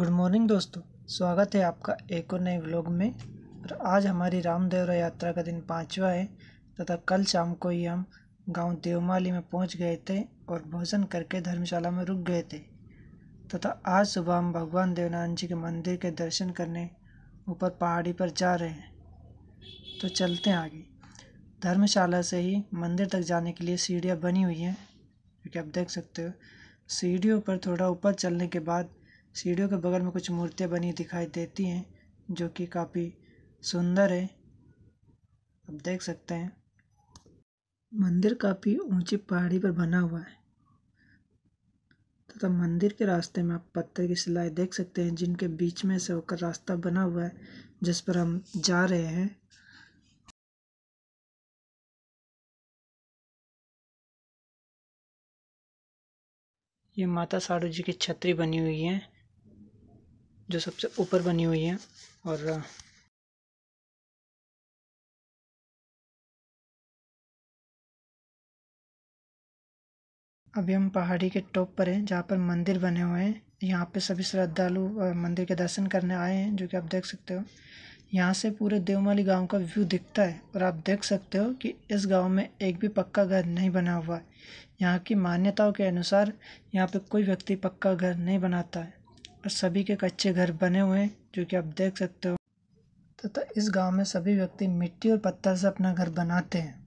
good morning दोस्तों स्वागत है आपका एक और नए व्लॉग में और आज हमारी रामदेवरा यात्रा का दिन पाँचवा है तथा कल शाम को ही हम गांव देवमाली में पहुंच गए थे और भोजन करके धर्मशाला में रुक गए थे तथा आज सुबह हम भगवान देवनारायण जी के मंदिर के दर्शन करने ऊपर पहाड़ी पर जा रहे हैं तो चलते हैं आगे धर्मशाला से ही मंदिर तक जाने के लिए सीढ़ियाँ बनी हुई हैं क्योंकि आप देख सकते हो सीढ़ियों पर थोड़ा ऊपर चलने के बाद सीढ़ियों के बगल में कुछ मूर्तियां बनी दिखाई देती हैं जो कि काफी सुंदर है आप देख सकते हैं मंदिर काफी ऊंची पहाड़ी पर बना हुआ है तथा मंदिर के रास्ते में आप पत्थर की सिलाई देख सकते हैं जिनके बीच में से होकर रास्ता बना हुआ है जिस पर हम जा रहे हैं ये माता साड़ू जी की छतरी बनी हुई है जो सबसे ऊपर बनी हुई है और अभी हम पहाड़ी के टॉप पर हैं जहाँ पर मंदिर बने हुए हैं यहाँ पे सभी श्रद्धालु मंदिर के दर्शन करने आए हैं जो कि आप देख सकते हो यहाँ से पूरे देवमाली गांव का व्यू दिखता है और आप देख सकते हो कि इस गांव में एक भी पक्का घर नहीं बना हुआ है यहाँ की मान्यताओं के अनुसार यहाँ पे कोई व्यक्ति पक्का घर नहीं बनाता है और सभी के कच्चे घर बने हुए हैं जो कि आप देख सकते हो तथा इस गांव में सभी व्यक्ति मिट्टी और पत्थर से अपना घर बनाते हैं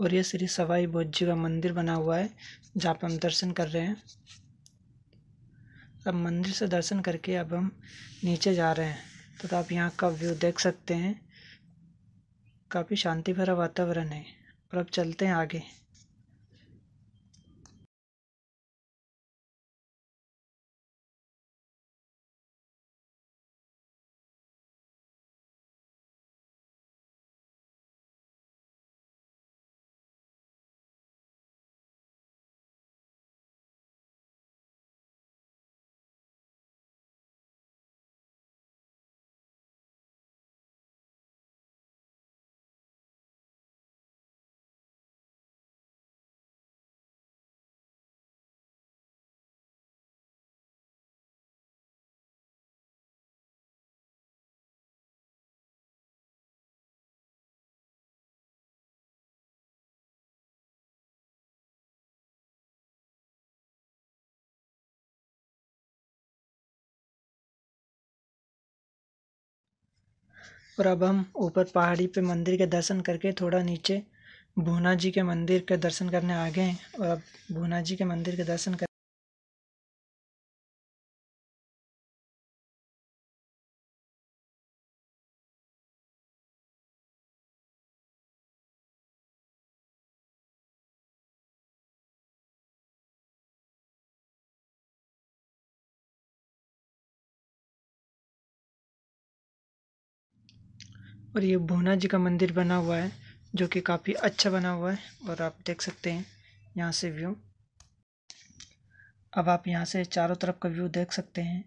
और ये श्री सवाई बोध जी का मंदिर बना हुआ है जहाँ पर हम दर्शन कर रहे हैं अब मंदिर से दर्शन करके अब हम नीचे जा रहे हैं तो आप यहाँ का व्यू देख सकते हैं काफ़ी शांति भरा वातावरण है और अब चलते हैं आगे और अब हम ऊपर पहाड़ी पे मंदिर के दर्शन करके थोड़ा नीचे भूना जी के मंदिर के दर्शन करने आ गए हैं और अब भूना जी के मंदिर के दर्शन कर और ये भोला जी का मंदिर बना हुआ है जो कि काफ़ी अच्छा बना हुआ है और आप देख सकते हैं यहाँ से व्यू अब आप यहाँ से चारों तरफ का व्यू देख सकते हैं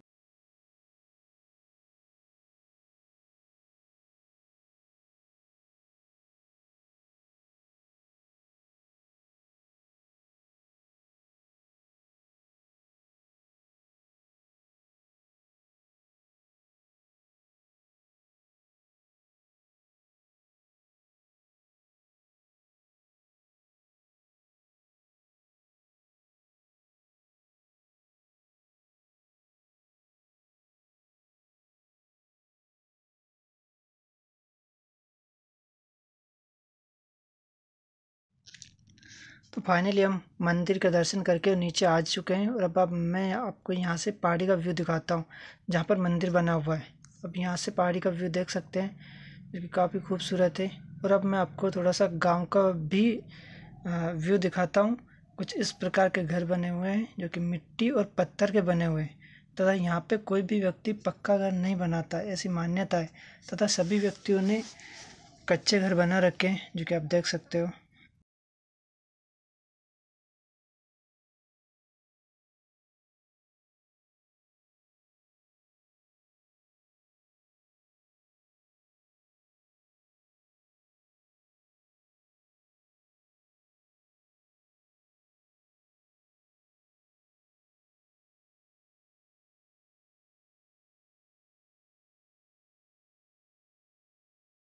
तो फाइनली हम मंदिर का दर्शन करके नीचे आ चुके हैं और अब अब मैं आपको यहाँ से पहाड़ी का व्यू दिखाता हूँ जहाँ पर मंदिर बना हुआ है अब यहाँ से पहाड़ी का व्यू देख सकते हैं जो कि काफ़ी खूबसूरत है और अब मैं आपको थोड़ा सा गांव का भी व्यू दिखाता हूँ कुछ इस प्रकार के घर बने हुए हैं जो कि मिट्टी और पत्थर के बने हुए हैं तथा यहाँ पर कोई भी व्यक्ति पक्का घर नहीं बनाता ऐसी मान्यता है तथा सभी व्यक्तियों ने कच्चे घर बना रखे हैं जो कि आप देख सकते हो